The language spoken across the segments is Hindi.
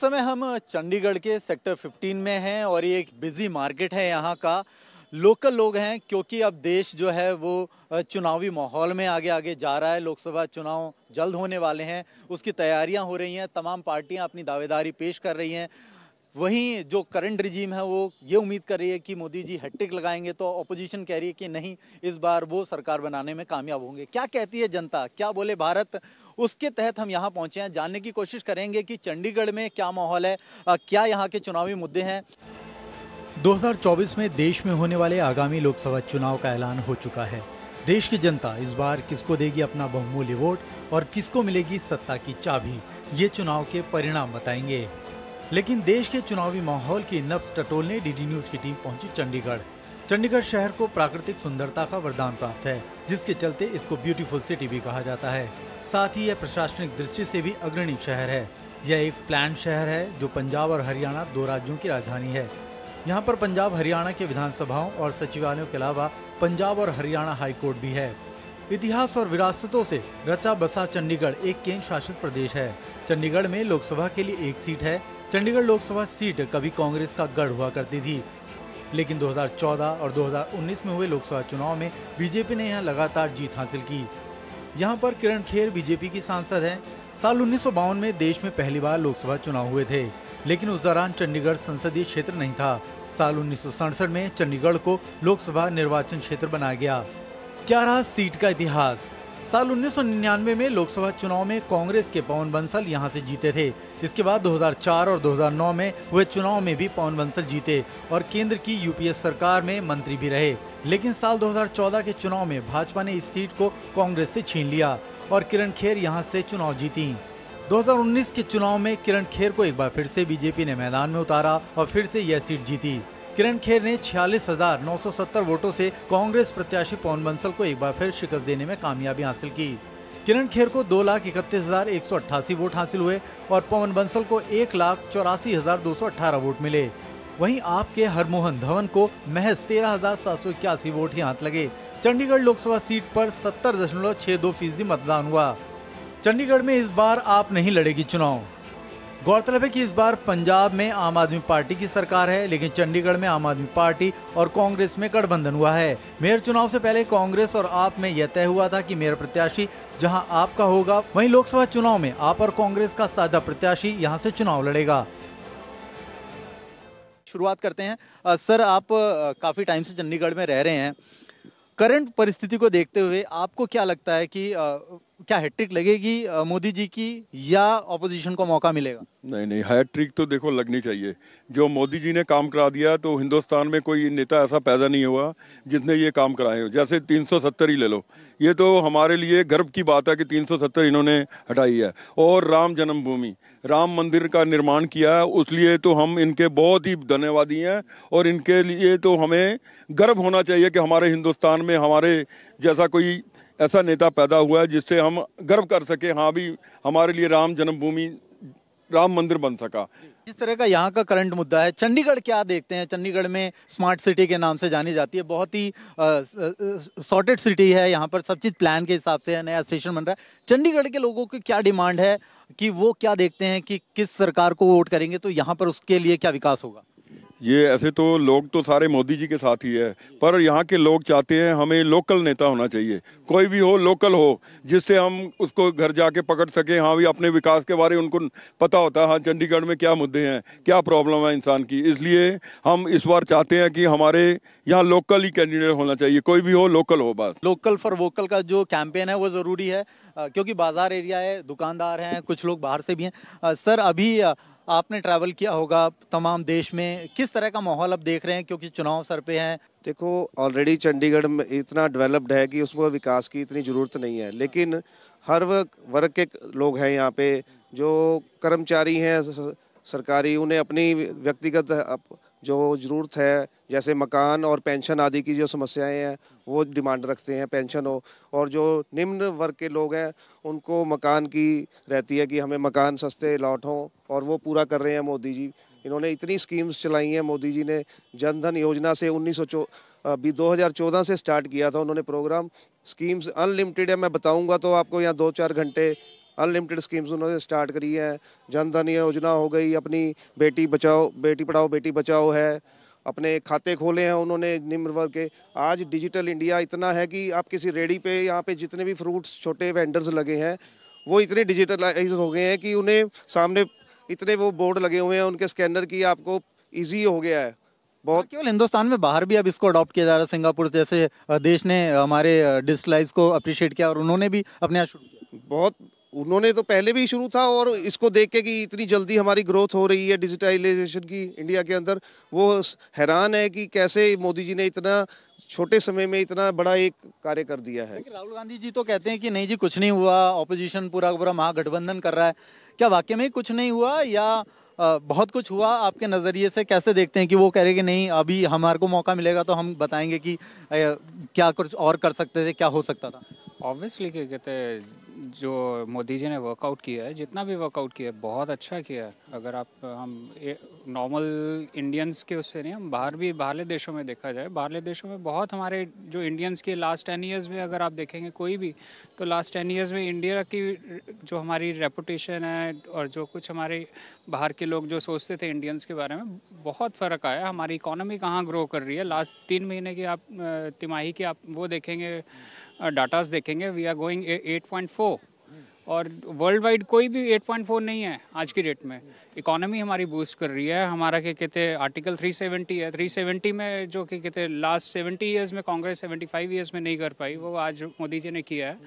समय हम चंडीगढ़ के सेक्टर 15 में हैं और ये एक बिजी मार्केट है यहाँ का लोकल लोग हैं क्योंकि अब देश जो है वो चुनावी माहौल में आगे आगे जा रहा है लोकसभा चुनाव जल्द होने वाले हैं उसकी तैयारियां हो रही हैं तमाम पार्टियां अपनी दावेदारी पेश कर रही हैं वहीं जो करंट रिजीम है वो ये उम्मीद कर रही है कि मोदी जी हैट्रिक लगाएंगे तो अपोजिशन कह रही है कि नहीं इस बार वो सरकार बनाने में कामयाब होंगे क्या कहती है जनता क्या बोले भारत उसके तहत हम यहाँ पहुँचे हैं जानने की कोशिश करेंगे कि चंडीगढ़ में क्या माहौल है क्या यहाँ के चुनावी मुद्दे हैं 2024 में देश में होने वाले आगामी लोकसभा चुनाव का ऐलान हो चुका है देश की जनता इस बार किसको देगी अपना बहुमूल्य वोट और किसको मिलेगी सत्ता की चाबी ये चुनाव के परिणाम बताएंगे लेकिन देश के चुनावी माहौल की नब्स टटोलने डीडी न्यूज की टीम पहुंची चंडीगढ़ चंडीगढ़ शहर को प्राकृतिक सुंदरता का वरदान प्राप्त है जिसके चलते इसको ब्यूटीफुल सिटी भी कहा जाता है साथ ही यह प्रशासनिक दृष्टि से भी अग्रणी शहर है यह एक प्लान शहर है जो पंजाब और हरियाणा दो राज्यों की राजधानी है यहाँ पर पंजाब हरियाणा के विधानसभाओं और सचिवालयों के अलावा पंजाब और हरियाणा हाईकोर्ट भी है इतिहास और विरासतों से रचा बसा चंडीगढ़ एक केंद्र शासित प्रदेश है चंडीगढ़ में लोकसभा के लिए एक सीट है चंडीगढ़ लोकसभा सीट कभी कांग्रेस का गढ़ हुआ करती थी लेकिन 2014 और 2019 में हुए लोकसभा चुनाव में बीजेपी ने यहां लगातार जीत हासिल की यहां पर किरण खेर बीजेपी की सांसद हैं साल उन्नीस में देश में पहली बार लोकसभा चुनाव हुए थे लेकिन उस दौरान चंडीगढ़ संसदीय क्षेत्र नहीं था साल उन्नीस में चंडीगढ़ को लोकसभा निर्वाचन क्षेत्र बनाया गया क्या रहा सीट का इतिहास साल 1999 में लोकसभा चुनाव में कांग्रेस के पवन बंसल यहां से जीते थे इसके बाद 2004 और 2009 में हुए चुनाव में भी पवन बंसल जीते और केंद्र की यूपीए सरकार में मंत्री भी रहे लेकिन साल 2014 के चुनाव में भाजपा ने इस सीट को कांग्रेस से छीन लिया और किरण खेर यहाँ से चुनाव जीती 2019 के चुनाव में किरण खेर को एक बार फिर से बीजेपी ने मैदान में उतारा और फिर से यह सीट जीती किरण खेर ने छियालीस हजार नौ सौ सत्तर वोटों से कांग्रेस प्रत्याशी पवन बंसल को एक बार फिर शिकस्त देने में कामयाबी हासिल की किरण खेर को दो लाख इकतीस हजार एक सौ अट्ठासी वोट हासिल हुए और पवन बंसल को एक लाख चौरासी हजार दो सौ अठारह वोट मिले वहीं आपके हरमोहन धवन को महज तेरह हजार सात सौ इक्यासी वोट ही हाथ लगे चंडीगढ़ लोकसभा सीट पर सत्तर दशमलव छह दो फीसदी मतदान हुआ चंडीगढ़ में इस बार आप नहीं लड़ेगी चुनाव गौरतलब है कि इस बार पंजाब में आम आदमी पार्टी की सरकार है लेकिन चंडीगढ़ में आम आदमी पार्टी और कांग्रेस में गठबंधन हुआ है मेयर चुनाव से पहले कांग्रेस और आप में यह तय हुआ था कि मेयर प्रत्याशी जहां आपका होगा वहीं लोकसभा चुनाव में आप और कांग्रेस का साझा प्रत्याशी यहां से चुनाव लड़ेगा शुरुआत करते हैं सर आप काफी टाइम से चंडीगढ़ में रह रहे हैं करंट परिस्थिति को देखते हुए आपको क्या लगता है कि क्या हैट्रिक लगेगी मोदी जी की या अपोजिशन को मौका मिलेगा नहीं नहीं हैट्रिक तो देखो लगनी चाहिए जो मोदी जी ने काम करा दिया तो हिंदुस्तान में कोई नेता ऐसा पैदा नहीं हुआ जिसने ये काम कराए हो जैसे 370 ही ले लो ये तो हमारे लिए गर्व की बात है कि 370 इन्होंने हटाई है और राम जन्मभूमि राम मंदिर का निर्माण किया है उस लिए तो हम इनके बहुत ही धन्यवादी हैं और इनके लिए तो हमें गर्व होना चाहिए कि हमारे हिंदुस्तान में हमारे जैसा कोई ऐसा नेता पैदा हुआ है जिससे हम गर्व कर सके हाँ भी हमारे लिए राम जन्मभूमि राम मंदिर बन सका जिस तरह का यहाँ का करंट मुद्दा है चंडीगढ़ क्या देखते हैं चंडीगढ़ में स्मार्ट सिटी के नाम से जानी जाती है बहुत ही सॉर्टेड सिटी है यहाँ पर सब चीज़ प्लान के हिसाब से है नया स्टेशन बन रहा है चंडीगढ़ के लोगों की क्या डिमांड है कि वो क्या देखते हैं कि किस सरकार को वोट करेंगे तो यहाँ पर उसके लिए क्या विकास होगा ये ऐसे तो लोग तो सारे मोदी जी के साथ ही है पर यहाँ के लोग चाहते हैं हमें लोकल नेता होना चाहिए कोई भी हो लोकल हो जिससे हम उसको घर जाके पकड़ सकें हाँ भी अपने विकास के बारे में उनको पता होता है हाँ चंडीगढ़ में क्या मुद्दे हैं क्या प्रॉब्लम है इंसान की इसलिए हम इस बार चाहते हैं कि हमारे यहाँ लोकल ही कैंडिडेट होना चाहिए कोई भी हो लोकल हो बस लोकल फॉर वोकल का जो कैंपेन है वो ज़रूरी है क्योंकि बाज़ार एरिया है दुकानदार हैं कुछ लोग बाहर से भी हैं सर अभी आपने ट्रैवल किया होगा तमाम देश में किस तरह का माहौल आप देख रहे हैं क्योंकि चुनाव सर पे हैं देखो ऑलरेडी चंडीगढ़ में इतना डेवलप्ड है कि उसमें विकास की इतनी ज़रूरत नहीं है लेकिन हर वर्ग के लोग हैं यहाँ पे जो कर्मचारी हैं सरकारी उन्हें अपनी व्यक्तिगत जो ज़रूरत है जैसे मकान और पेंशन आदि की जो समस्याएं हैं वो डिमांड रखते हैं पेंशन हो और जो निम्न वर्ग के लोग हैं उनको मकान की रहती है कि हमें मकान सस्ते लौट हों और वो पूरा कर रहे हैं मोदी जी इन्होंने इतनी स्कीम्स चलाई हैं मोदी जी ने जनधन योजना से उन्नीस अभी 2014 से स्टार्ट किया था उन्होंने प्रोग्राम स्कीम्स अनलिमिटेड है मैं बताऊंगा तो आपको यहाँ दो चार घंटे अनलिमिटेड स्कीम्स उन्होंने स्टार्ट करी है जनधन योजना हो गई अपनी बेटी बचाओ बेटी पढ़ाओ बेटी बचाओ है अपने खाते खोले हैं उन्होंने निम्न वर्ग के आज डिजिटल इंडिया इतना है कि आप किसी रेडी पे यहाँ पे जितने भी फ्रूट्स छोटे वेंडर्स लगे हैं वो इतने डिजिटलाइज हो गए हैं कि उन्हें सामने इतने वो बोर्ड लगे हुए हैं उनके स्कैनर की आपको ईजी हो गया है बहुत हाँ, केवल हिंदुस्तान में बाहर भी अब इसको अडॉप्ट किया जा रहा है सिंगापुर जैसे देश ने हमारे डिजिटलाइज को अप्रिशिएट किया और उन्होंने भी अपने यहाँ शुरू किया बहुत उन्होंने तो पहले भी शुरू था और इसको देख के कि इतनी जल्दी हमारी ग्रोथ हो रही है डिजिटाइजेशन की इंडिया के अंदर वो हैरान है कि कैसे मोदी जी ने इतना छोटे समय में इतना बड़ा एक कार्य कर दिया है राहुल गांधी जी तो कहते हैं कि नहीं जी कुछ नहीं हुआ ऑपोजिशन पूरा पूरा महागठबंधन कर रहा है क्या वाकई में कुछ नहीं हुआ या बहुत कुछ हुआ आपके नज़रिए से कैसे देखते हैं कि वो कह रहे कि नहीं अभी हमारे को मौका मिलेगा तो हम बताएंगे कि क्या कुछ और कर सकते थे क्या हो सकता था ऑब्वियसली क्या कहते हैं जो मोदी जी ने वर्कआउट किया है जितना भी वर्कआउट किया है बहुत अच्छा किया है अगर आप हम नॉर्मल इंडियंस के उससे नहीं हम बाहर भी बाहरले देशों में देखा जाए बाहरले देशों में बहुत हमारे जो इंडियंस के लास्ट टेन ईयर्स में अगर आप देखेंगे कोई भी तो लास्ट टेन ईयर्स में इंडिया की जो हमारी रेपुटेशन है और जो कुछ हमारे बाहर के लोग जो सोचते थे इंडियंस के बारे में बहुत फ़र्क आया हमारी इकोनॉमी कहाँ ग्रो कर रही है लास्ट तीन महीने की आप तिमाही की आप वो देखेंगे डाटास देखेंगे वी आर गोइंग 8.4 और वर्ल्ड वाइड कोई भी 8.4 नहीं है आज की डेट में इकोनॉमी हमारी बूस्ट कर रही है हमारा क्या कहते हैं आर्टिकल 370 है 370 में जो कि कहते हैं लास्ट 70 इयर्स में कांग्रेस 75 ईयर्स में नहीं कर पाई वो आज मोदी जी ने किया है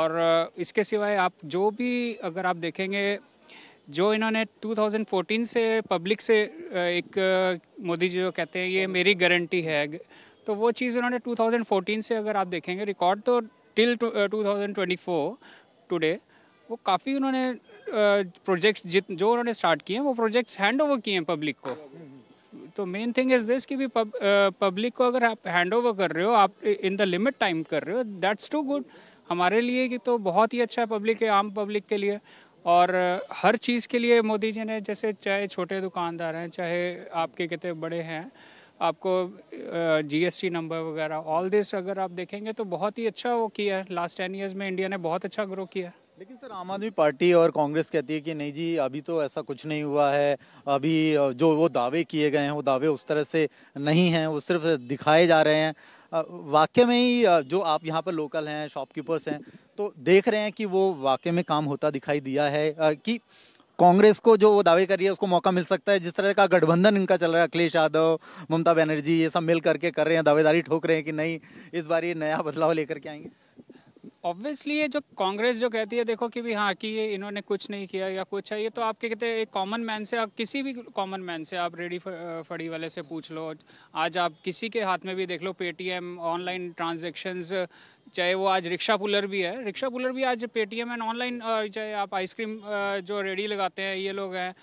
और इसके सिवाय आप जो भी अगर आप देखेंगे जो इन्होंने 2014 से पब्लिक से एक मोदी जी जो कहते हैं ये मेरी गारंटी है तो वो चीज़ उन्होंने 2014 से अगर आप देखेंगे रिकॉर्ड तो टिल 2024 टुडे वो काफ़ी उन्होंने प्रोजेक्ट्स uh, जित जो उन्होंने स्टार्ट किए हैं वो प्रोजेक्ट्स हैंड ओवर किए हैं पब्लिक को तो मेन थिंग इज दिस कि भी पब्लिक uh, को अगर आप हैंड ओवर कर रहे हो आप इन द लिमिट टाइम कर रहे हो दैट्स टू गुड हमारे लिए कि तो बहुत ही अच्छा पब्लिक है आम पब्लिक के लिए और uh, हर चीज़ के लिए मोदी जी ने जैसे चाहे छोटे दुकानदार हैं चाहे आपके कितने बड़े हैं आपको जीएसटी नंबर वगैरह ऑल दिस अगर आप देखेंगे तो बहुत ही अच्छा वो किया है लास्ट टेन ईयर्स में इंडिया ने बहुत अच्छा ग्रो किया है लेकिन सर आम आदमी पार्टी और कांग्रेस कहती है कि नहीं जी अभी तो ऐसा कुछ नहीं हुआ है अभी जो वो दावे किए गए हैं वो दावे उस तरह से नहीं हैं वो सिर्फ दिखाए जा रहे हैं वाकई में ही जो आप यहाँ पर लोकल हैं शॉपकीपर्स हैं तो देख रहे हैं कि वो वाकई में काम होता दिखाई दिया है कि कांग्रेस को जो वो दावे कर रही है उसको मौका मिल सकता है जिस तरह का गठबंधन इनका चल रहा है अखिलेश यादव ममता बनर्जी ये सब मिल करके कर रहे हैं दावेदारी ठोक रहे हैं कि नहीं इस बार ये नया बदलाव लेकर के आएंगे ऑब्वियसली ये जो कांग्रेस जो कहती है देखो कि भी हाँ कि ये इन्होंने कुछ नहीं किया या कुछ है ये तो आपके कहते हैं एक कॉमन मैन से आप किसी भी कॉमन मैन से आप रेडी फड़ी वाले से पूछ लो आज आप किसी के हाथ में भी देख लो पेटीएम ऑनलाइन ट्रांजेक्शन्स चाहे वो आज रिक्शा पुलर भी है रिक्शा पुलर भी आज पेटीएम एंड ऑनलाइन चाहे आप आइसक्रीम जो रेडी लगाते हैं ये लोग हैं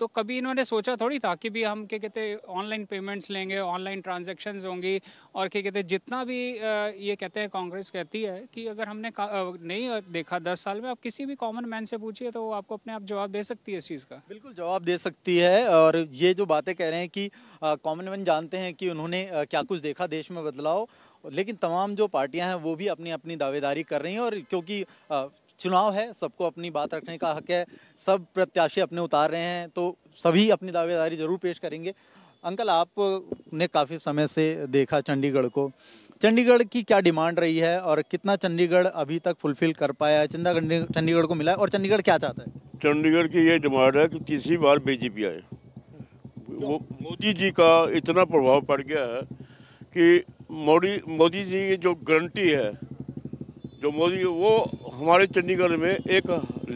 तो कभी इन्होंने सोचा थोड़ी था कि भी हम क्या कहते ऑनलाइन पेमेंट्स लेंगे ऑनलाइन ट्रांजेक्शन होंगी और क्या कहते जितना भी ये कहते हैं कांग्रेस कहती है कि अगर हमने नहीं देखा दस साल में आप किसी भी कॉमन मैन से पूछिए तो आपको अपने आप जवाब दे सकती है इस चीज़ का बिल्कुल जवाब दे सकती है और ये जो बातें कह रहे हैं कि कॉमन मैन जानते हैं कि उन्होंने क्या कुछ देखा देश में बदलाव लेकिन तमाम जो पार्टियां हैं वो भी अपनी अपनी दावेदारी कर रही हैं और क्योंकि चुनाव है सबको अपनी बात रखने का हक है सब प्रत्याशी अपने उतार रहे हैं तो सभी अपनी दावेदारी जरूर पेश करेंगे अंकल आप ने काफ़ी समय से देखा चंडीगढ़ को चंडीगढ़ की क्या डिमांड रही है और कितना चंडीगढ़ अभी तक फुलफिल कर पाया है चिंता चंडीगढ़ को मिला है और चंडीगढ़ क्या चाहता है चंडीगढ़ की ये डिमांड है कि तीसरी बार बीजेपी आए वो मोदी जी का इतना प्रभाव पड़ गया है कि मोदी मोदी जी की जो गारंटी है जो मोदी वो हमारे चंडीगढ़ में एक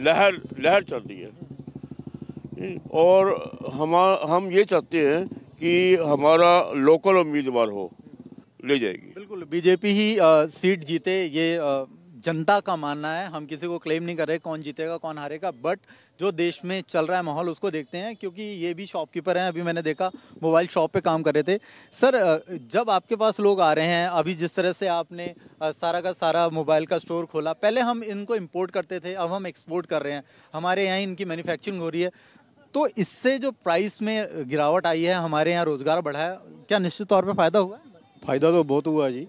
लहर लहर चल रही है और हम हम ये चाहते हैं कि हमारा लोकल उम्मीदवार हो ले जाएगी बिल्कुल बीजेपी ही आ, सीट जीते ये आ... जनता का मानना है हम किसी को क्लेम नहीं कर रहे कौन जीतेगा कौन हारेगा बट जो देश में चल रहा है माहौल उसको देखते हैं क्योंकि ये भी शॉपकीपर हैं अभी मैंने देखा मोबाइल शॉप पे काम कर रहे थे सर जब आपके पास लोग आ रहे हैं अभी जिस तरह से आपने सारा का सारा मोबाइल का स्टोर खोला पहले हम इनको इम्पोर्ट करते थे अब हम एक्सपोर्ट कर रहे हैं हमारे यहाँ इनकी मैन्युफैक्चरिंग हो रही है तो इससे जो प्राइस में गिरावट आई है हमारे यहाँ रोज़गार बढ़ा है क्या निश्चित तौर पर फ़ायदा हुआ है फ़ायदा तो बहुत हुआ जी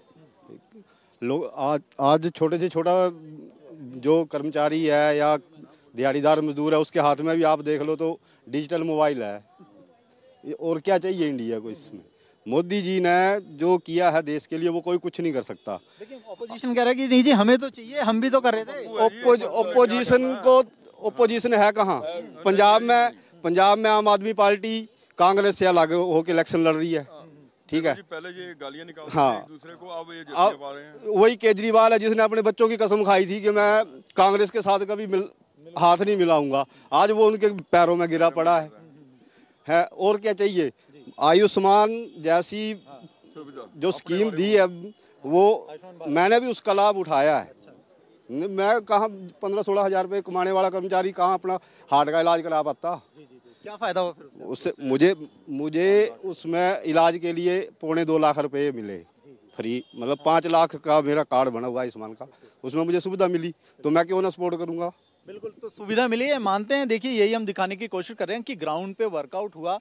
लोग आज आज छोटे से छोटा जो कर्मचारी है या दिहाड़ीदार मजदूर है उसके हाथ में भी आप देख लो तो डिजिटल मोबाइल है और क्या चाहिए इंडिया को इसमें मोदी जी ने जो किया है देश के लिए वो कोई कुछ नहीं कर सकता ऑपोजिशन कह रहा है कि नहीं जी हमें तो चाहिए हम भी तो कर रहे थे ओपोजिशन को ओपोजिशन है कहाँ हाँ, पंजाब में पंजाब में आम आदमी पार्टी कांग्रेस से अलग होकर इलेक्शन लड़ रही है ठीक है पहले ये गालियां निकाल हाँ दूसरे को अब ये आ, रहे हैं वही केजरीवाल है जिसने अपने बच्चों की कसम खाई थी कि मैं कांग्रेस के साथ कभी मिल, हाथ नहीं मिलाऊंगा आज वो उनके पैरों में गिरा पड़ा है है और क्या चाहिए आयुष्मान जैसी जो स्कीम दी है वो मैंने भी उसका लाभ उठाया है मैं कहाँ पंद्रह सोलह हज़ार रुपये कमाने वाला कर्मचारी कहाँ अपना हार्ट का इलाज करा पाता क्या फ़ायदा हुआ फिर उससे, उससे मुझे मुझे उसमें इलाज के लिए पौने दो लाख रुपए मिले फ्री मतलब पाँच लाख का मेरा कार्ड बना हुआ है आयुष्मान का उसमें मुझे सुविधा मिली तो मैं क्यों ना सपोर्ट करूँगा बिल्कुल तो सुविधा मिली है मानते हैं देखिए यही हम दिखाने की कोशिश कर रहे हैं कि ग्राउंड पे वर्कआउट हुआ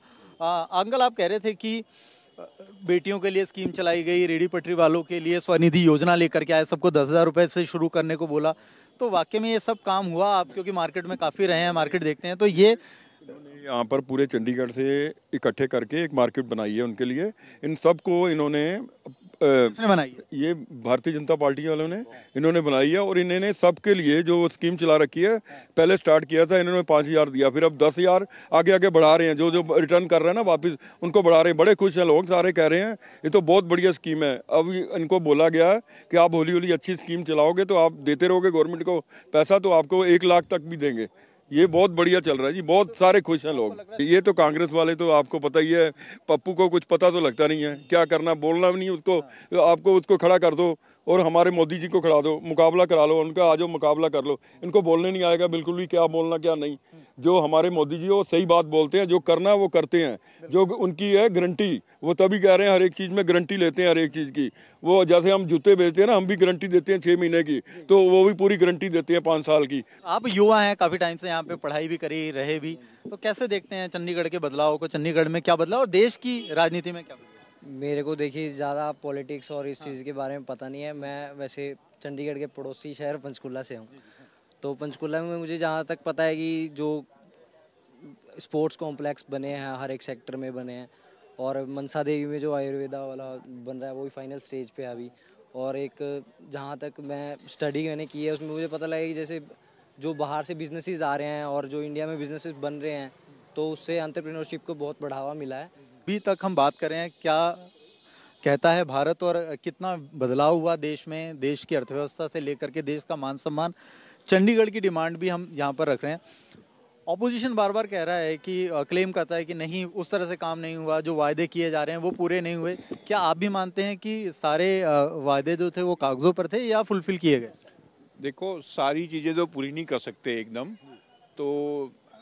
अंकल आप कह रहे थे कि बेटियों के लिए स्कीम चलाई गई रेडी पटरी वालों के लिए स्वनिधि योजना लेकर के आए सबको दस हज़ार रुपये से शुरू करने को बोला तो वाकई में ये सब काम हुआ आप क्योंकि मार्केट में काफ़ी रहे हैं मार्केट देखते हैं तो ये यहाँ पर पूरे चंडीगढ़ से इकट्ठे करके एक मार्केट बनाई है उनके लिए इन सबको इन्होंने बनाई ये भारतीय जनता पार्टी वालों ने इन्होंने बनाई है और इन्होंने सबके लिए जो स्कीम चला रखी है पहले स्टार्ट किया था इन्होंने पाँच हज़ार दिया फिर अब दस हज़ार आगे आगे बढ़ा रहे हैं जो जो रिटर्न कर रहे हैं ना वापस उनको बढ़ा रहे हैं बड़े खुश हैं लोग सारे कह रहे हैं ये तो बहुत बढ़िया स्कीम है अब इनको बोला गया है कि आप होली होली अच्छी स्कीम चलाओगे तो आप देते रहोगे गवर्नमेंट को पैसा तो आपको एक लाख तक भी देंगे ये बहुत बढ़िया चल रहा है जी बहुत सारे खुश हैं लोग ये तो कांग्रेस वाले तो आपको पता ही है पप्पू को कुछ पता तो लगता नहीं है क्या करना बोलना भी नहीं उसको आपको उसको खड़ा कर दो और हमारे मोदी जी को खड़ा दो मुकाबला करा लो उनका आ जाओ मुकाबला कर लो इनको बोलने नहीं आएगा बिल्कुल भी क्या बोलना क्या नहीं जो हमारे मोदी जी वो सही बात बोलते हैं जो करना वो करते हैं जो उनकी है गारंटी वो तभी कह रहे हैं हर एक चीज़ में गारंटी लेते हैं हर एक चीज़ की वो जैसे हम जूते बेचते हैं ना हम भी गारंटी देते हैं छह महीने की तो वो भी पूरी गारंटी देते हैं पाँच साल की आप युवा हैं काफ़ी टाइम से यहाँ पे पढ़ाई भी करी रहे भी तो कैसे देखते हैं चंडीगढ़ के बदलाव को चंडीगढ़ में क्या बदलाव और देश की राजनीति में क्या मेरे को देखिए ज़्यादा पॉलिटिक्स और इस चीज़ के बारे में पता नहीं है मैं वैसे चंडीगढ़ के पड़ोसी शहर पंचकूला से हूँ तो पंचकूला में मुझे जहाँ तक पता है कि जो स्पोर्ट्स कॉम्प्लेक्स बने हैं हर एक सेक्टर में बने हैं और मनसा देवी में जो आयुर्वेदा वाला बन रहा है वो भी फाइनल स्टेज पे है अभी और एक जहाँ तक मैं स्टडी मैंने की है उसमें मुझे पता लगा कि जैसे जो बाहर से बिजनेसेस आ रहे हैं और जो इंडिया में बिजनेसेस बन रहे हैं तो उससे अंतरप्रेन्योरशिप को बहुत बढ़ावा मिला है अभी तक हम बात कर रहे हैं क्या कहता है भारत और कितना बदलाव हुआ देश में देश की अर्थव्यवस्था से लेकर के देश का मान सम्मान चंडीगढ़ की डिमांड भी हम यहाँ पर रख रहे हैं ऑपोजिशन बार बार कह रहा है कि क्लेम करता है कि नहीं उस तरह से काम नहीं हुआ जो वायदे किए जा रहे हैं वो पूरे नहीं हुए क्या आप भी मानते हैं कि सारे वायदे जो थे वो कागज़ों पर थे या फुलफिल किए गए देखो सारी चीज़ें तो पूरी नहीं कर सकते एकदम तो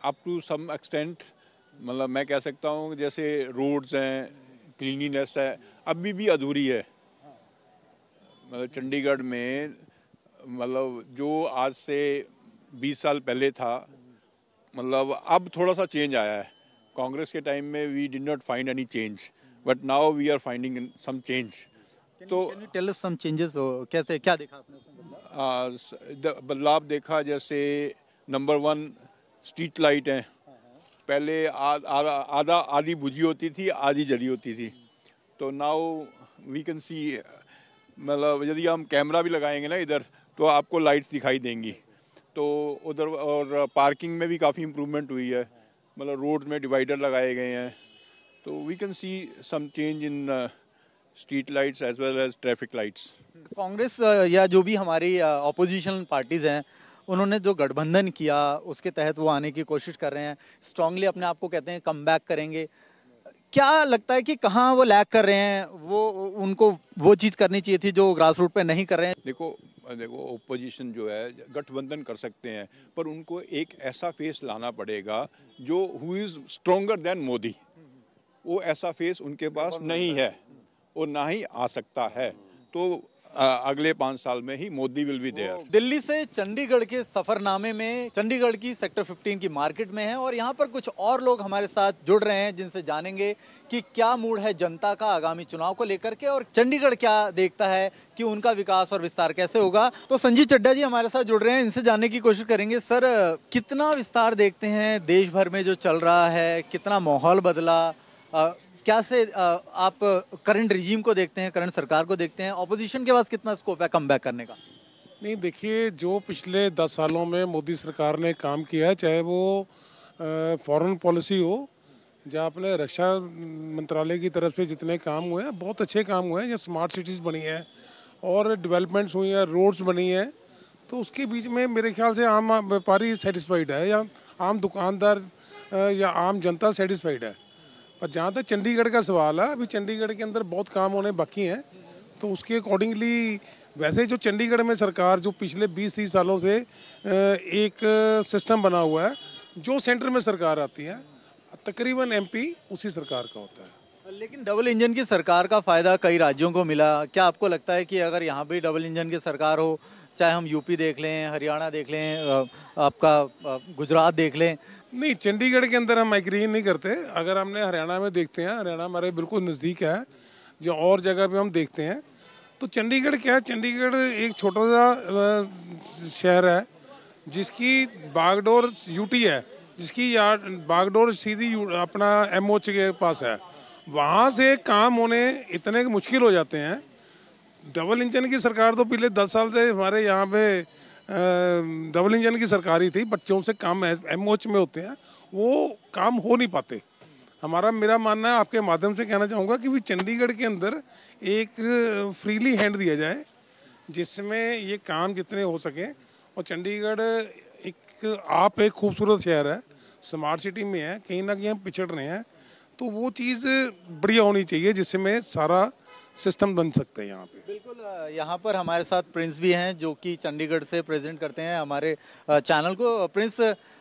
अप टू सम एक्सटेंट मतलब मैं कह सकता हूँ जैसे रोड्स हैं क्लिनिनेस है अभी भी अधूरी है मतलब चंडीगढ़ में मतलब जो आज से 20 साल पहले था मतलब अब थोड़ा सा चेंज आया है कांग्रेस के टाइम में we did not find any change but now we are finding some change तो टेल सम चेंजेस कैसे क्या देखा आपने बदलाव देखा जैसे नंबर वन स्ट्रीट लाइट हैं पहले आधा आधी बुझी होती थी आधी जली होती थी तो नाउ वी कैन सी मतलब यदि हम कैमरा भी लगाएंगे ना इधर तो आपको लाइट्स दिखाई देंगी तो उधर और पार्किंग में भी काफ़ी इम्प्रूवमेंट हुई है मतलब रोड में डिवाइडर लगाए गए हैं तो we can see some change in street lights as well as traffic lights Congress uh, या जो भी हमारी अपोजिशन uh, पार्टीज़ हैं उन्होंने जो गठबंधन किया उसके तहत वो आने की कोशिश कर रहे हैं स्ट्रांगली अपने आप को कहते हैं कम बैक करेंगे क्या लगता है कि कहाँ वो लैक कर रहे हैं वो उनको वो चीज़ करनी चाहिए थी जो ग्रास रूट पर नहीं कर रहे हैं देखो देखो ओपोजिशन जो है गठबंधन कर सकते हैं पर उनको एक ऐसा फेस लाना पड़ेगा जो who is stronger than Modi वो ऐसा फेस उनके पास नहीं है और ना ही आ सकता है तो अगले पांच साल में ही Modi will be there Delhi से चंडीगढ़ के सफरनामे में चंडीगढ़ की सेक्टर 15 की मार्केट में है और यहाँ पर कुछ और लोग हमारे साथ जुड़ रहे हैं जिनसे जानेंगे कि क्या मूड है जनता का आगामी चुनाव को लेकर के और चंडीगढ़ क्या देखता है कि उनका विकास और विस्तार कैसे होगा तो संजीव चड्डा जी हमारे साथ जुड़ रहे हैं इनसे जानने की कोशिश करेंगे सर कितना विस्तार देखते हैं देश भर में जो चल रहा है कितना माहौल बदला क्या से आप करंट रिजीम को देखते हैं करंट सरकार को देखते हैं ऑपोजिशन के पास कितना स्कोप है कम करने का नहीं देखिए जो पिछले दस सालों में मोदी सरकार ने काम किया है चाहे वो फॉरेन पॉलिसी हो जहाँ अपने रक्षा मंत्रालय की तरफ से जितने काम हुए हैं बहुत अच्छे काम हुए हैं या स्मार्ट सिटीज़ बनी हैं और डेवलपमेंट्स हुई हैं रोड्स बनी हैं तो उसके बीच में मेरे ख्याल से आम व्यापारी सेटिस्फाइड है या आम दुकानदार या आम जनता सेटिस्फाइड है पर जहाँ तक चंडीगढ़ का सवाल है अभी चंडीगढ़ के अंदर बहुत काम होने बाकी हैं तो उसके अकॉर्डिंगली वैसे जो चंडीगढ़ में सरकार जो पिछले 20 तीस सालों से एक सिस्टम बना हुआ है जो सेंटर में सरकार आती है तकरीबन एमपी उसी सरकार का होता है लेकिन डबल इंजन की सरकार का फ़ायदा कई राज्यों को मिला क्या आपको लगता है कि अगर यहाँ भी डबल इंजन की सरकार हो चाहे हम यूपी देख लें हरियाणा देख लें आपका गुजरात देख लें नहीं चंडीगढ़ के अंदर हम माइग्रेन नहीं करते अगर हमने हरियाणा में देखते हैं हरियाणा हमारे बिल्कुल नज़दीक है जो और जगह पे हम देखते हैं तो चंडीगढ़ क्या है चंडीगढ़ एक छोटा सा शहर है जिसकी बागडोर यूटी है जिसकी यार बागडोर सीधी अपना एम के पास है वहाँ से काम होने इतने मुश्किल हो जाते हैं डबल इंजन की सरकार तो पिछले दस साल से हमारे यहाँ पे डबल इंजन की सरकारी थी बच्चों से काम एम में होते हैं वो काम हो नहीं पाते हमारा मेरा मानना है आपके माध्यम से कहना चाहूँगा कि भी चंडीगढ़ के अंदर एक फ्रीली हैंड दिया जाए जिसमें ये काम जितने हो सके और चंडीगढ़ एक आप एक खूबसूरत शहर है स्मार्ट सिटी में है कहीं ना कहीं हम पिछड़ रहे हैं तो वो चीज़ बढ़िया होनी चाहिए जिसमें सारा सिस्टम बन सकता है यहाँ पे यहाँ पर हमारे साथ प्रिंस भी हैं जो कि चंडीगढ़ से प्रेजेंट करते हैं हमारे चैनल को प्रिंस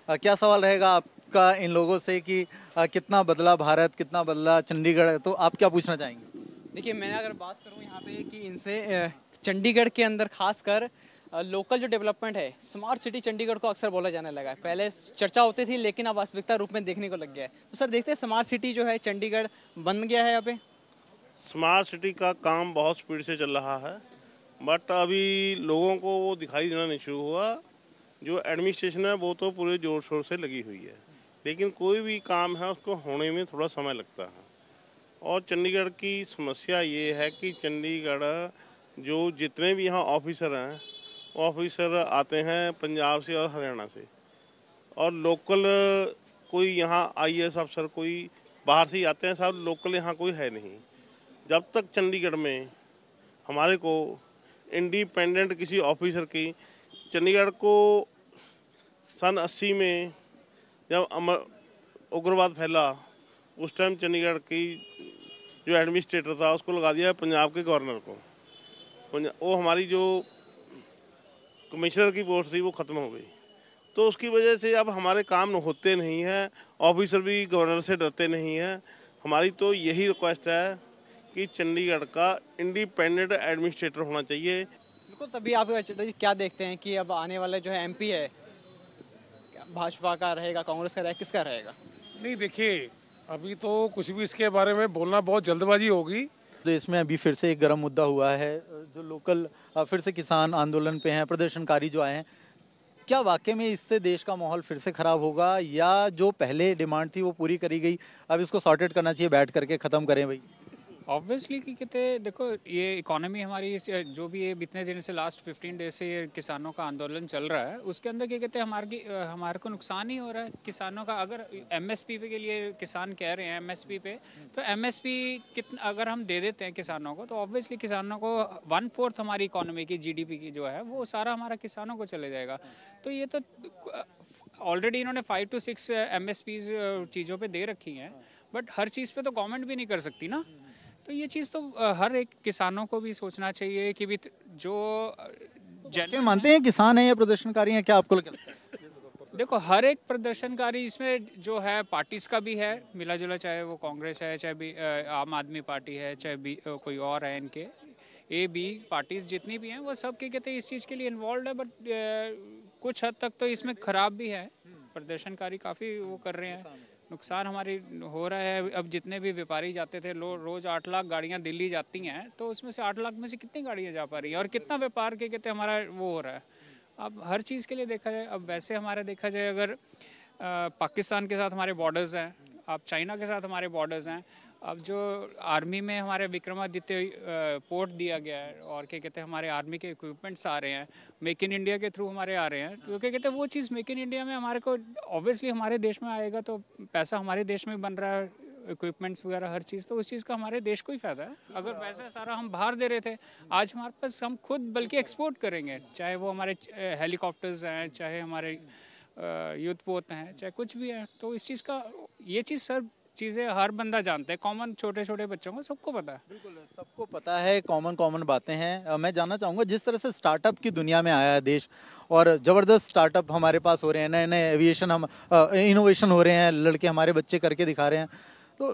क्या सवाल रहेगा आपका इन लोगों से कि कितना बदला भारत कितना बदला चंडीगढ़ तो आप क्या पूछना चाहेंगे देखिए मैं अगर बात करूँ यहाँ पे कि इनसे चंडीगढ़ के अंदर खासकर लोकल जो डेवलपमेंट है स्मार्ट सिटी चंडीगढ़ को अक्सर बोला जाने लगा है पहले चर्चा होती थी लेकिन अब वास्तविकता रूप में देखने को लग गया है तो सर देखते हैं स्मार्ट सिटी जो है चंडीगढ़ बन गया है यहाँ पे स्मार्ट सिटी का काम बहुत स्पीड से चल रहा है बट अभी लोगों को वो दिखाई देना नहीं शुरू हुआ जो एडमिनिस्ट्रेशन है वो तो पूरे जोर शोर से लगी हुई है लेकिन कोई भी काम है उसको होने में थोड़ा समय लगता है और चंडीगढ़ की समस्या ये है कि चंडीगढ़ जो जितने भी यहाँ ऑफिसर हैं ऑफिसर आते हैं पंजाब से और हरियाणा से और लोकल कोई यहाँ आईएएस अफसर कोई बाहर से आते हैं सब लोकल यहाँ कोई है नहीं जब तक चंडीगढ़ में हमारे को इंडिपेंडेंट किसी ऑफिसर की चंडीगढ़ को सन अस्सी में जब अमर उग्रवाद फैला उस टाइम चंडीगढ़ की जो एडमिनिस्ट्रेटर था उसको लगा दिया पंजाब के गवर्नर को वो हमारी जो कमिश्नर की पोस्ट थी वो ख़त्म हो गई तो उसकी वजह से अब हमारे काम होते नहीं हैं ऑफिसर भी गवर्नर से डरते नहीं हैं हमारी तो यही रिक्वेस्ट है कि चंडीगढ़ का इंडिपेंडेंट एडमिनिस्ट्रेटर होना चाहिए बिल्कुल तभी आप क्या देखते हैं कि अब आने वाला जो है एम है भाजपा का रहेगा कांग्रेस का रहेगा किसका रहेगा नहीं देखिए अभी तो कुछ भी इसके बारे में बोलना बहुत जल्दबाजी होगी तो इसमें अभी फिर से एक गर्म मुद्दा हुआ है जो लोकल फिर से किसान आंदोलन पे हैं प्रदर्शनकारी जो आए हैं क्या वाकई में इससे देश का माहौल फिर से ख़राब होगा या जो पहले डिमांड थी वो पूरी करी गई अब इसको सॉर्टेड करना चाहिए बैठ करके ख़त्म करें भाई ऑब्वियसली कि कहते देखो ये इकोनॉमी हमारी जो भी ये इतने दिन से लास्ट 15 डेज से ये किसानों का आंदोलन चल रहा है उसके अंदर क्या कहते हैं हमारे हमारे को नुकसान ही हो रहा है किसानों का अगर एमएसपी पे के लिए किसान कह रहे हैं एमएसपी पे तो एमएसपी कितना अगर हम दे देते हैं किसानों को तो ऑब्वियसली किसानों को वन फोर्थ हमारी इकोनॉमी की पी की जो है वो सारा हमारा किसानों को चले जाएगा तो ये तो ऑलरेडी इन्होंने फाइव टू सिक्स एम चीज़ों पर दे रखी हैं बट हर चीज़ पर तो गवर्नमेंट भी नहीं कर सकती ना तो ये चीज़ तो हर एक किसानों को भी सोचना चाहिए कि भी जो तो मानते हैं किसान है या प्रदर्शनकारी हैं क्या आपको लगता है देखो हर एक प्रदर्शनकारी इसमें जो है पार्टीज का भी है मिला जुला चाहे वो कांग्रेस है चाहे भी आम आदमी पार्टी है चाहे भी कोई और है इनके ए बी पार्टीज जितनी भी हैं वो सब के कहते हैं इस चीज़ के लिए इन्वॉल्व है बट कुछ हद तक तो इसमें खराब भी है प्रदर्शनकारी काफ़ी वो कर रहे हैं नुकसान हमारी हो रहा है अब जितने भी व्यापारी जाते थे लो रोज़ आठ लाख गाड़ियाँ दिल्ली जाती हैं तो उसमें से आठ लाख में से कितनी गाड़ियाँ जा पा रही हैं और कितना व्यापार के कहते हमारा वो हो रहा है अब हर चीज़ के लिए देखा जाए अब वैसे हमारा देखा जाए अगर पाकिस्तान के साथ हमारे बॉर्डर्स हैं आप चाइना के साथ हमारे बॉर्डर्स हैं अब जो आर्मी में हमारे विक्रमादित्य पोर्ट दिया गया है और क्या कहते हैं हमारे आर्मी के इक्विपमेंट्स आ रहे हैं मेक इन इंडिया के थ्रू हमारे आ रहे हैं तो क्या कहते हैं वो चीज़ मेक इन इंडिया में हमारे को ऑब्वियसली हमारे देश में आएगा तो पैसा हमारे देश में बन रहा है इक्विपमेंट्स वगैरह हर चीज़ तो उस चीज़ का हमारे देश को ही फायदा है अगर पैसा सारा हम बाहर दे रहे थे आज हमारे पास हम खुद बल्कि एक्सपोर्ट करेंगे चाहे वो हमारे हेलीकॉप्टर्स हैं चाहे हमारे युद्ध पोत हैं चाहे कुछ भी है तो इस चीज़ का ये चीज़ सर चीज़ें हर बंदा जानता है कॉमन छोटे छोटे बच्चों को सबको पता है बिल्कुल सबको पता है कॉमन कॉमन बातें हैं मैं जानना चाहूँगा जिस तरह से स्टार्टअप की दुनिया में आया है देश और ज़बरदस्त स्टार्टअप हमारे पास हो रहे हैं नए नए एविएशन हम इनोवेशन हो रहे हैं लड़के हमारे बच्चे करके दिखा रहे हैं तो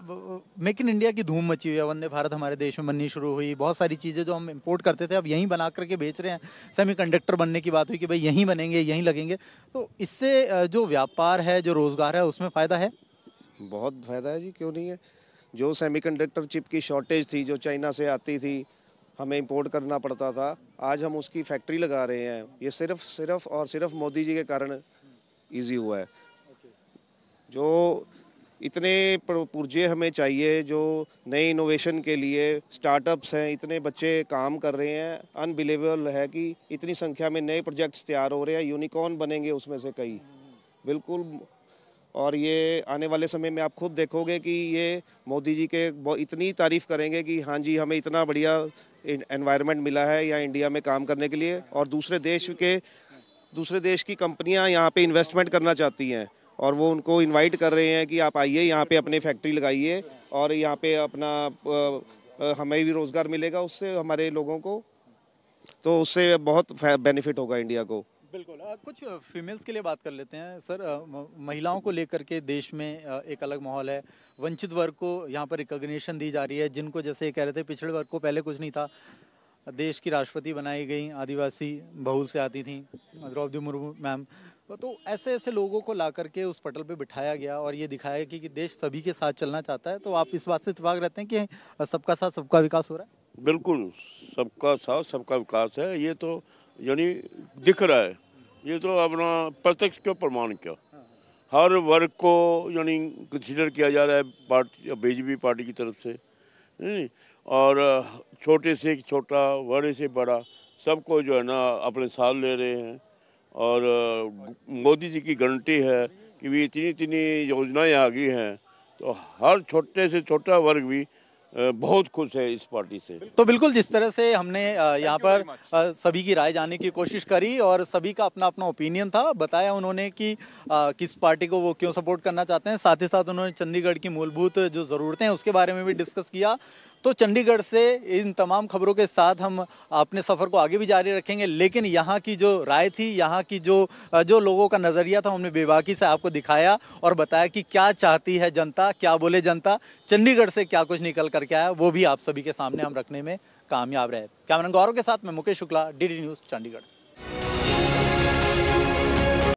मेक इन इंडिया की धूम मची हुई है वंदे भारत हमारे देश में बननी शुरू हुई बहुत सारी चीज़ें जो हम इंपोर्ट करते थे अब यहीं बना करके बेच रहे हैं सेमी कंडक्टर बनने की बात हुई कि भाई यहीं बनेंगे यहीं लगेंगे तो इससे जो व्यापार है जो रोज़गार है उसमें फ़ायदा है बहुत फ़ायदा है जी क्यों नहीं है जो सेमीकंडक्टर चिप की शॉर्टेज थी जो चाइना से आती थी हमें इंपोर्ट करना पड़ता था आज हम उसकी फैक्ट्री लगा रहे हैं ये सिर्फ सिर्फ और सिर्फ मोदी जी के कारण इजी हुआ है जो इतने पुर्जे हमें चाहिए जो नए इनोवेशन के लिए स्टार्टअप्स हैं इतने बच्चे काम कर रहे हैं अनबिलीवेबल है कि इतनी संख्या में नए प्रोजेक्ट्स तैयार हो रहे हैं यूनिकॉर्न बनेंगे उसमें से कई बिल्कुल और ये आने वाले समय में आप खुद देखोगे कि ये मोदी जी के इतनी तारीफ़ करेंगे कि हाँ जी हमें इतना बढ़िया एनवायरनमेंट मिला है यहाँ इंडिया में काम करने के लिए और दूसरे देश के दूसरे देश की कंपनियाँ यहाँ पे इन्वेस्टमेंट करना चाहती हैं और वो उनको इनवाइट कर रहे हैं कि आप आइए यहाँ पे अपने फैक्ट्री लगाइए और यहाँ पे अपना हमें भी रोज़गार मिलेगा उससे हमारे लोगों को तो उससे बहुत बेनिफिट होगा इंडिया को बिल्कुल कुछ फीमेल्स के लिए बात कर लेते हैं सर महिलाओं को लेकर के देश में एक अलग माहौल है वंचित वर्ग को यहाँ पर रिकॉग्निशन दी जा रही है जिनको जैसे कह रहे थे पिछड़े वर्ग को पहले कुछ नहीं था देश की राष्ट्रपति बनाई गई आदिवासी बहुल से आती थी द्रौपदी मुर्मू मैम तो ऐसे ऐसे लोगों को ला करके उस पटल पे बिठाया गया और ये दिखाया कि, कि देश सभी के साथ चलना चाहता है तो आप इस बात से इतफाक रहते हैं कि सबका साथ सबका विकास हो रहा है बिल्कुल सबका साथ सबका विकास है ये तो यानी दिख रहा है ये तो अपना प्रत्यक्ष क्यों प्रमाण क्या हर वर्ग को यानी कंसिडर किया जा रहा है पार्टी बीजेपी पार्टी की तरफ से नहीं और छोटे से छोटा बड़े से बड़ा सबको जो है ना अपने साथ ले रहे हैं और मोदी जी की गारंटी है कि भी इतनी इतनी योजनाएं आ गई हैं तो हर छोटे से छोटा वर्ग भी बहुत खुश है इस पार्टी से तो बिल्कुल जिस तरह से हमने यहाँ पर सभी की राय जानने की कोशिश करी और सभी का अपना अपना ओपिनियन था बताया उन्होंने कि किस पार्टी को वो क्यों सपोर्ट करना चाहते हैं साथ ही साथ उन्होंने चंडीगढ़ की मूलभूत जो ज़रूरतें हैं उसके बारे में भी डिस्कस किया तो चंडीगढ़ से इन तमाम खबरों के साथ हम अपने सफ़र को आगे भी जारी रखेंगे लेकिन यहाँ की जो राय थी यहाँ की जो जो लोगों का नज़रिया था हमने बेबाकी से आपको दिखाया और बताया कि क्या चाहती है जनता क्या बोले जनता चंडीगढ़ से क्या कुछ निकल करके आया वो भी आप सभी के सामने हम रखने में कामयाब रहे कैमरा गौरव के साथ मैं मुकेश शुक्ला डी न्यूज़ चंडीगढ़